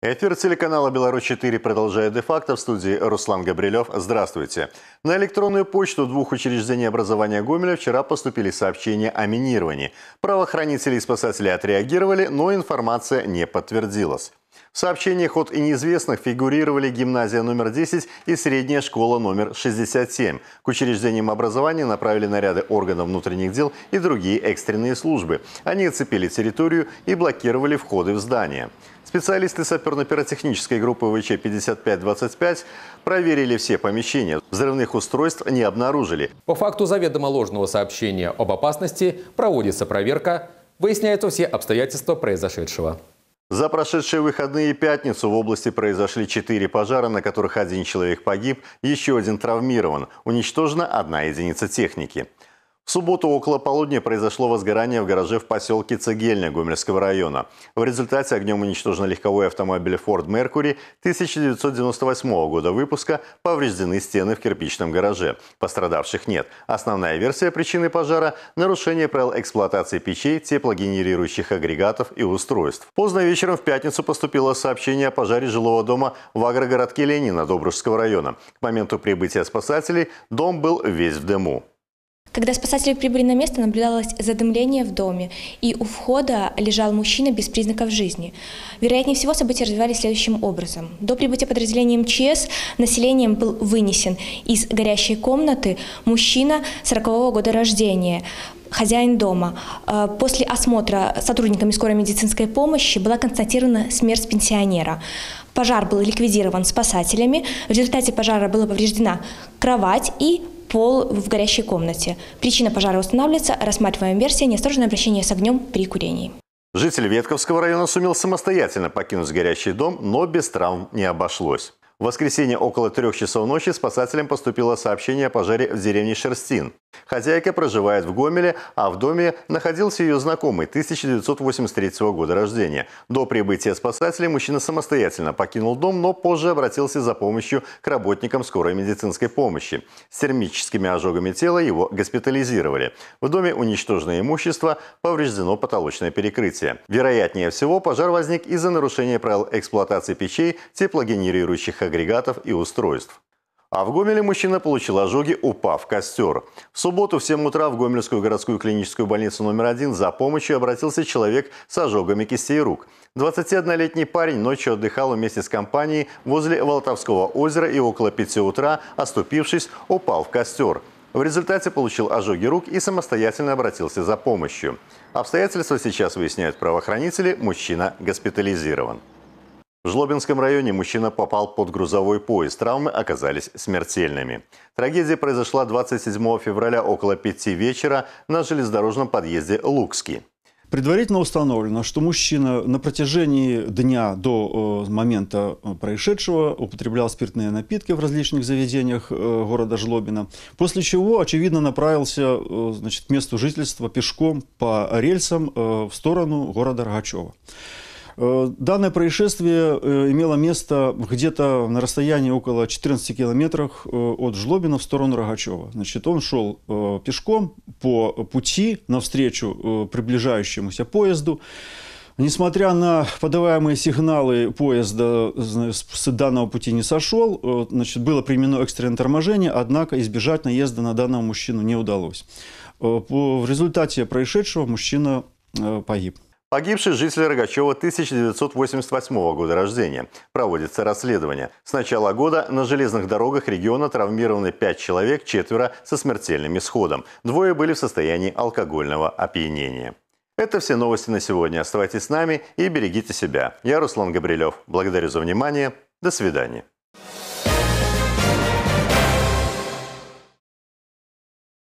Эфир телеканала «Беларусь-4» продолжает де-факто в студии Руслан Габрилев. Здравствуйте. На электронную почту двух учреждений образования Гомеля вчера поступили сообщения о минировании. Правоохранители и спасатели отреагировали, но информация не подтвердилась. В сообщениях от неизвестных фигурировали гимназия номер 10 и средняя школа номер 67. К учреждениям образования направили наряды органов внутренних дел и другие экстренные службы. Они оцепили территорию и блокировали входы в здание. Специалисты саперно-пиротехнической группы ВЧ-5525 проверили все помещения. Взрывных устройств не обнаружили. По факту заведомо ложного сообщения об опасности проводится проверка, выясняются все обстоятельства произошедшего. За прошедшие выходные и пятницу в области произошли четыре пожара, на которых один человек погиб, еще один травмирован. Уничтожена одна единица техники. В субботу около полудня произошло возгорание в гараже в поселке Цагельня Гомельского района. В результате огнем уничтожен легковой автомобиль Ford Mercury 1998 года выпуска, повреждены стены в кирпичном гараже. Пострадавших нет. Основная версия причины пожара – нарушение правил эксплуатации печей, теплогенерирующих агрегатов и устройств. Поздно вечером в пятницу поступило сообщение о пожаре жилого дома в агрогородке Ленина Добружского района. К моменту прибытия спасателей дом был весь в дыму. Когда спасатели прибыли на место, наблюдалось задымление в доме, и у входа лежал мужчина без признаков жизни. Вероятнее всего, события развивались следующим образом. До прибытия подразделения МЧС населением был вынесен из горящей комнаты мужчина 40 -го года рождения, хозяин дома. А, после осмотра сотрудниками скорой медицинской помощи была констатирована смерть пенсионера. Пожар был ликвидирован спасателями. В результате пожара была повреждена кровать и пол в горящей комнате. Причина пожара устанавливается, рассматриваем версия неосторожное обращение с огнем при курении. Житель Ветковского района сумел самостоятельно покинуть горящий дом, но без травм не обошлось. В воскресенье около трех часов ночи спасателям поступило сообщение о пожаре в деревне Шерстин. Хозяйка проживает в Гомеле, а в доме находился ее знакомый 1983 года рождения. До прибытия спасателей мужчина самостоятельно покинул дом, но позже обратился за помощью к работникам скорой медицинской помощи. С термическими ожогами тела его госпитализировали. В доме уничтожено имущество, повреждено потолочное перекрытие. Вероятнее всего, пожар возник из-за нарушения правил эксплуатации печей, теплогенерирующих агрегатов и устройств. А в Гомеле мужчина получил ожоги, упав в костер. В субботу в 7 утра в Гомельскую городскую клиническую больницу номер один за помощью обратился человек с ожогами кистей рук. 21-летний парень ночью отдыхал вместе с компанией возле Волтовского озера и около 5 утра, оступившись, упал в костер. В результате получил ожоги рук и самостоятельно обратился за помощью. Обстоятельства сейчас выясняют правоохранители, мужчина госпитализирован. В Жлобинском районе мужчина попал под грузовой поезд. Травмы оказались смертельными. Трагедия произошла 27 февраля около пяти вечера на железнодорожном подъезде Лукский. Предварительно установлено, что мужчина на протяжении дня до э, момента э, происшедшего употреблял спиртные напитки в различных заведениях э, города Жлобина, после чего, очевидно, направился значит, к месту жительства пешком по рельсам в сторону города Рогачева. Э, данное происшествие э, имело место где-то на расстоянии около 14 километров э, от Жлобина в сторону Рогачева. Значит, он шел пешком по пути навстречу приближающемуся поезду. Несмотря на подаваемые сигналы поезда с данного пути не сошел, значит, было применено экстренное торможение, однако избежать наезда на данного мужчину не удалось. В результате происшедшего мужчина погиб. Погибший житель Рогачева 1988 года рождения. Проводится расследование. С начала года на железных дорогах региона травмированы 5 человек, четверо со смертельным исходом. Двое были в состоянии алкогольного опьянения. Это все новости на сегодня. Оставайтесь с нами и берегите себя. Я Руслан Габрилев. Благодарю за внимание. До свидания.